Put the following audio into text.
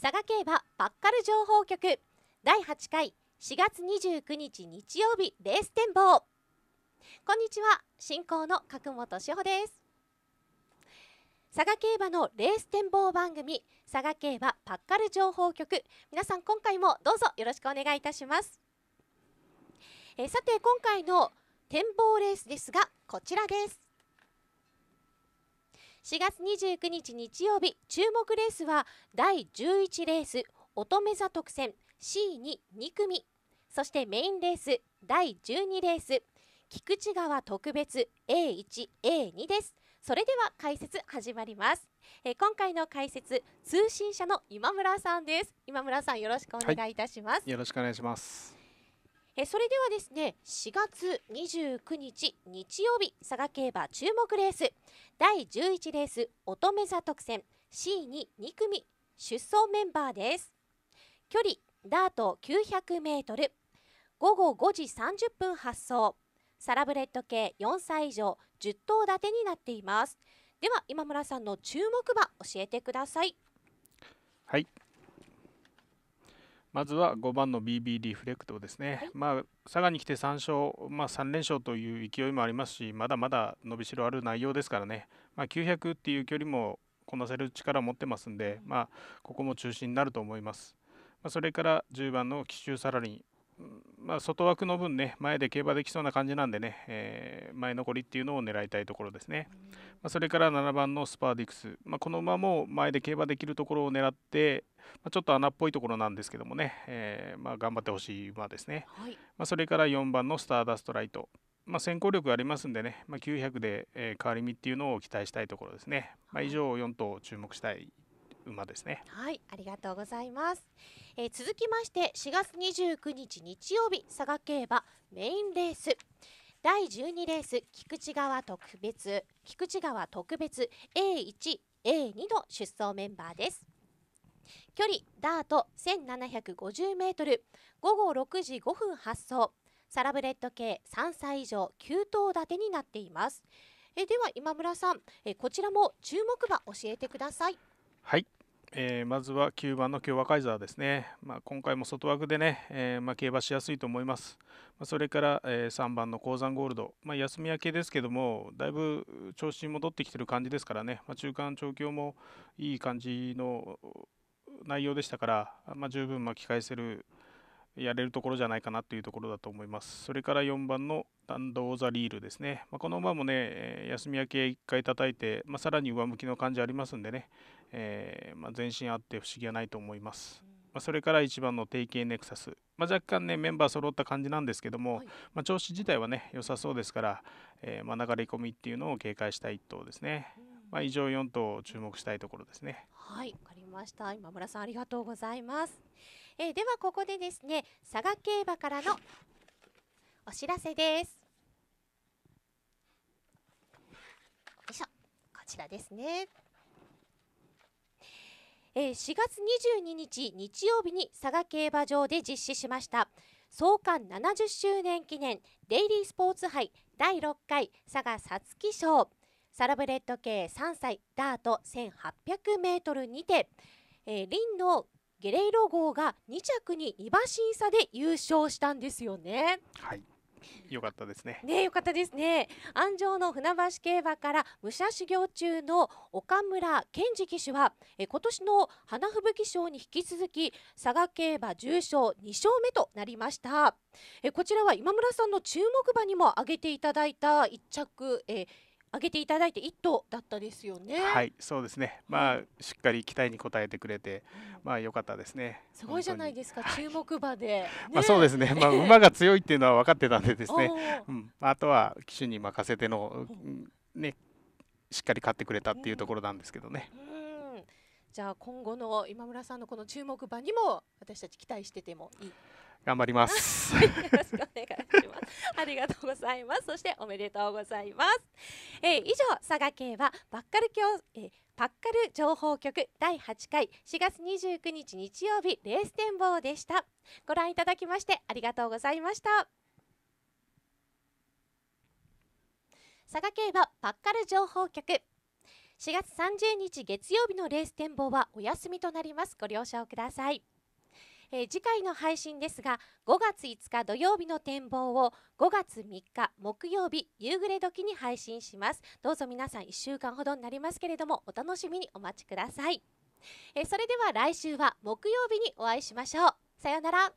佐賀競馬パッカル情報局第8回4月29日日曜日レース展望こんにちは進行の角本志保です佐賀競馬のレース展望番組佐賀競馬パッカル情報局皆さん今回もどうぞよろしくお願いいたしますえさて今回の展望レースですがこちらです4月29日日曜日注目レースは第11レース乙女座特選 C22 組そしてメインレース第12レース菊池川特別 A1A2 ですそれでは解説始まります、え今回の解説通信社の今村さんです今村さんよろしくお願いいたします、はい、よろしくお願いしますえそれではですね4月29日日曜日佐賀競馬注目レース第11レース乙女座特選 C22 組出走メンバーです距離ダート 900m 午後5時30分発送サラブレッド系4歳以上10頭立てになっていますでは今村さんの注目馬教えてくださいはいまずは5番の BB リフレクトですね、はい、まあ、佐賀に来て3勝、まあ、3連勝という勢いもありますし、まだまだ伸びしろある内容ですからね、まあ、900っていう距離もこなせる力を持ってますんで、まあ、ここも中心になると思います。まそれから10番の奇襲サラリン、まあ、外枠の分ね、前で競馬できそうな感じなんでね、えー、前残りっていうのを狙いたいところですね。まあ、それから7番のスパーディクス、まあ、この馬も前で競馬できるところを狙って、まちょっと穴っぽいところなんですけどもね、えー、ま頑張ってほしい馬ですね。はい、まそれから4番のスターダストライト、ま先行力がありますんでね、ま900で、え変わり身っていうのを期待したいところですね。ま以上4頭注目したい馬ですねはいありがとうございます、えー、続きまして4月29日日曜日佐賀競馬メインレース第12レース菊池川特別菊池川特別 A1 A2 の出走メンバーです距離ダート 1750m 午後6時5分発送サラブレッド系3歳以上9頭立てになっていますえでは今村さんえこちらも注目馬教えてくださいはいえー、まずは9番の京和カイザーですね、まあ、今回も外枠でね、えー、まあ、競馬しやすいと思います、まあ、それから、えー、3番の鉱山ゴールド、ま休み明けですけどもだいぶ調子に戻ってきてる感じですからね、ま中間調教もいい感じの内容でしたから、ま十分巻き返せるやれるところじゃないかなというところだと思います。それから4番のダンド・ーザ・リールですね。まあ、この馬もね、休み明け1回叩いて、まあ、さらに上向きの感じありますんでね、えー、まあ、前進あって不思議はないと思います。まそれから1番の定型ネクサス、まあ、若干ねメンバー揃った感じなんですけども、はい、まあ、調子自体はね良さそうですから、えー、まあ、流れ込みっていうのを警戒した1頭ですね、ま以上4頭注目したいところですねはいわかりました今村さんありがとうございますえー、ではここでですね佐賀競馬からのお知らせですよいしょこちらですねえー、4月22日日曜日に佐賀競馬場で実施しました創刊70周年記念デイリースポーツ杯第6回佐賀皐月賞サラブレッド系3歳ダート 1800m にて、えー、ンのゲレイロ号が2着に2馬審査で優勝したんですよね。はいよかったですね。ね、よかったですね。安城の船橋競馬から武者修行中の岡村健二騎手は、え今年の花吹雪賞に引き続き佐賀競馬重賞2勝目となりました。えこちらは今村さんの注目馬にも挙げていただいた1着、え上げていただいて1頭だったですよね。はい、そうですね。まあしっかり期待に応えてくれて、まあ良かったですね。すごいじゃないですか。注目馬で。まあそうですね。まあ 馬が強いっていうのは分かってたんでですね。うん、あとは騎手に任せてのねしっかり勝ってくれたっていうところなんですけどね。うん、じゃあ今後の今村さんのこの注目馬にも私たち期待しててもいい頑張ります。よろしくお願いします。ありがとうございます。そしておめでとうございます。えー、以上佐賀県はバッカル教、えー、パッカル情報局第8回4月29日日曜日レース展望でした。ご覧いただきましてありがとうございました。佐賀競馬パッカル情報局4月30日月曜日のレース展望はお休みとなります。ご了承ください。えー、次回の配信ですが5月5日土曜日の展望を5月3日木曜日夕暮れ時に配信しますどうぞ皆さん1週間ほどになりますけれどもお楽しみにお待ちください、えー、それでは来週は木曜日にお会いしましょうさようなら